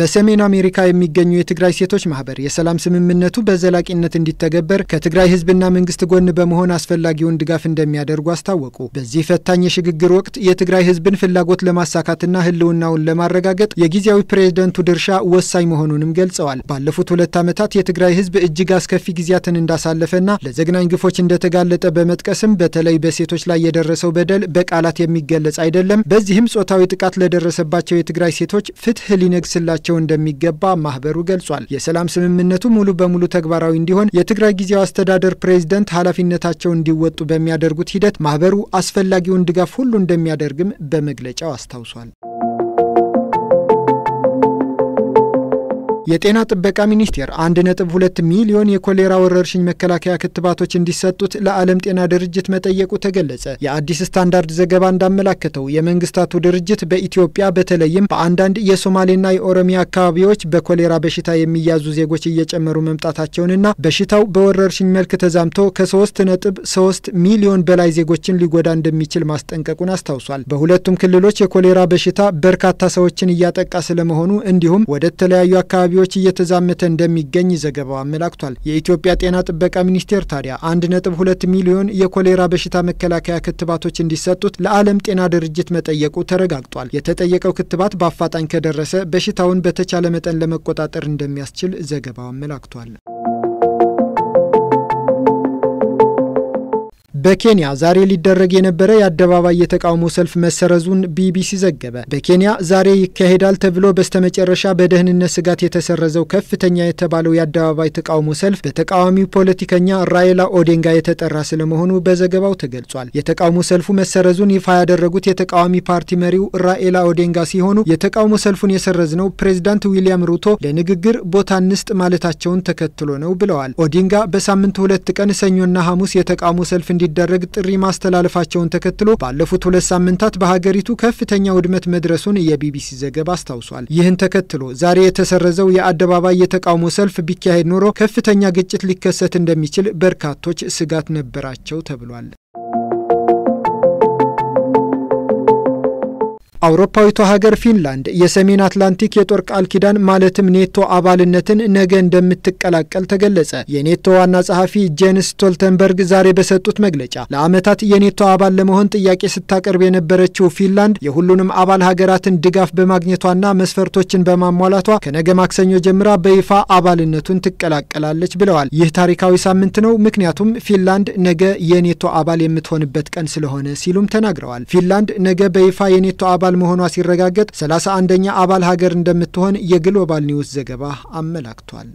በሰሜን አሜሪካ የሚገኙ የትግራይ ሴቶች ማህበር የሰላም ስምምነቱ በዘላቂነት እንዲተገበር ከትግራይ ህዝብና መንግስት ጎን በመሆን አስፈላጊውን ድጋፍ እንደሚያደርጉ አስታወቁ። በዚህ ፈታኝ የሽግግር ወቅት የትግራይ ህዝብን ፍላጎት ለማሳካትና ህልውናውን ለማረጋገጥ የጊዜያዊ ፕሬዝደንቱ ድርሻ ወሳኝ መሆኑንም ገልጸዋል። ባለፉት ሁለት ዓመታት የትግራይ ህዝብ እጅግ አስከፊ ጊዜያትን እንዳሳለፈና ለዘግናኝ ግፎች እንደተጋለጠ በመጥቀስም በተለይ በሴቶች ላይ የደረሰው በደል በቃላት የሚገለጽ አይደለም። በዚህም ጾታዊ ጥቃት ለደረሰባቸው የትግራይ ሴቶች ፍትህ ሊነግስላቸው ሊሰጣቸው እንደሚገባ ማህበሩ ገልጿል። የሰላም ስምምነቱ ሙሉ በሙሉ ተግባራዊ እንዲሆን የትግራይ ጊዜያዊ አስተዳደር ፕሬዚደንት ኃላፊነታቸውን እንዲወጡ በሚያደርጉት ሂደት ማህበሩ አስፈላጊውን ድጋፍ ሁሉ እንደሚያደርግም በመግለጫው አስታውሷል። የጤና ጥበቃ ሚኒስቴር 1.2 ሚሊዮን የኮሌራ ወረርሽኝ መከላከያ ክትባቶች እንዲሰጡት ለዓለም ጤና ድርጅት መጠየቁ ተገለጸ። የአዲስ ስታንዳርድ ዘገባ እንዳመላከተው የመንግስታቱ ድርጅት በኢትዮጵያ በተለይም በአንዳንድ የሶማሌና የኦሮሚያ አካባቢዎች በኮሌራ በሽታ የሚያዙ ዜጎች እየጨመሩ መምጣታቸውንና በሽታው በወረርሽኝ መልክ ተዛምቶ ከሶስት ነጥብ ሶስት ሚሊዮን በላይ ዜጎችን ሊጎዳ እንደሚችል ማስጠንቀቁን አስታውሷል። በሁለቱም ክልሎች የኮሌራ በሽታ በርካታ ሰዎችን እያጠቃ ስለመሆኑ እንዲሁም ወደ ተለያዩ አካባቢ አካባቢዎች እየተዛመተ እንደሚገኝ ዘገባው አመላክቷል። የኢትዮጵያ ጤና ጥበቃ ሚኒስቴር ታዲያ ነጥብ ሁለት ሚሊዮን የኮሌራ በሽታ መከላከያ ክትባቶች እንዲሰጡት ለዓለም ጤና ድርጅት መጠየቁ ተረጋግጧል። የተጠየቀው ክትባት በአፋጣኝ ከደረሰ በሽታውን በተቻለ መጠን ለመቆጣጠር እንደሚያስችል ዘገባው አመላክቷል። በኬንያ ዛሬ ሊደረግ የነበረ የአደባባይ የተቃውሞ ሰልፍ መሰረዙን ቢቢሲ ዘገበ። በኬንያ ዛሬ ይካሄዳል ተብሎ በስተመጨረሻ በደህንነት ስጋት የተሰረዘው ከፍተኛ የተባለው የአደባባይ ተቃውሞ ሰልፍ በተቃዋሚው ፖለቲከኛ ራይላ ኦዴንጋ የተጠራ ስለመሆኑ በዘገባው ተገልጿል። የተቃውሞ ሰልፉ መሰረዙን ይፋ ያደረጉት የተቃዋሚ ፓርቲ መሪው ራኤላ ኦዴንጋ ሲሆኑ የተቃውሞ ሰልፉን የሰረዝነው ፕሬዚዳንት ዊሊያም ሩቶ ለንግግር ቦታ እንስጥ ማለታቸውን ተከትሎ ነው ብለዋል። ኦዲንጋ በሳምንት ሁለት ቀን ሰኞና ሐሙስ የተቃውሞ ሰልፍ እንዲ እንዲደረግ ጥሪ ማስተላለፋቸውን ተከትሎ ባለፉት ሁለት ሳምንታት በሀገሪቱ ከፍተኛ ውድመት መድረሱን የቢቢሲ ዘገባ አስታውሷል። ይህን ተከትሎ ዛሬ የተሰረዘው የአደባባይ የተቃውሞ ሰልፍ ቢካሄድ ኖሮ ከፍተኛ ግጭት ሊከሰት እንደሚችል በርካቶች ስጋት ነበራቸው ተብሏል። አውሮፓዊቷ ሀገር ፊንላንድ የሰሜን አትላንቲክ የጦር ቃል ኪዳን ማለትም ኔቶ አባልነትን ነገ እንደምትቀላቀል ተገለጸ። የኔቶ ዋና ጸሐፊ ጄንስ ስቶልተንበርግ ዛሬ በሰጡት መግለጫ ለዓመታት የኔቶ አባል ለመሆን ጥያቄ ስታቀርብ የነበረችው ፊንላንድ የሁሉንም አባል ሀገራትን ድጋፍ በማግኘቷና መስፈርቶችን በማሟላቷ ከነገ ማክሰኞ ጀምራ በይፋ አባልነቱን ትቀላቀላለች ብለዋል። ይህ ታሪካዊ ሳምንት ነው፣ ምክንያቱም ፊንላንድ ነገ የኔቶ አባል የምትሆንበት ቀን ስለሆነ ሲሉም ተናግረዋል። ፊንላንድ ነገ በይፋ የኔቶ አባል አባል መሆኗ ሲረጋገጥ 31ኛ አባል ሀገር እንደምትሆን የግሎባል ኒውስ ዘገባ አመላክቷል።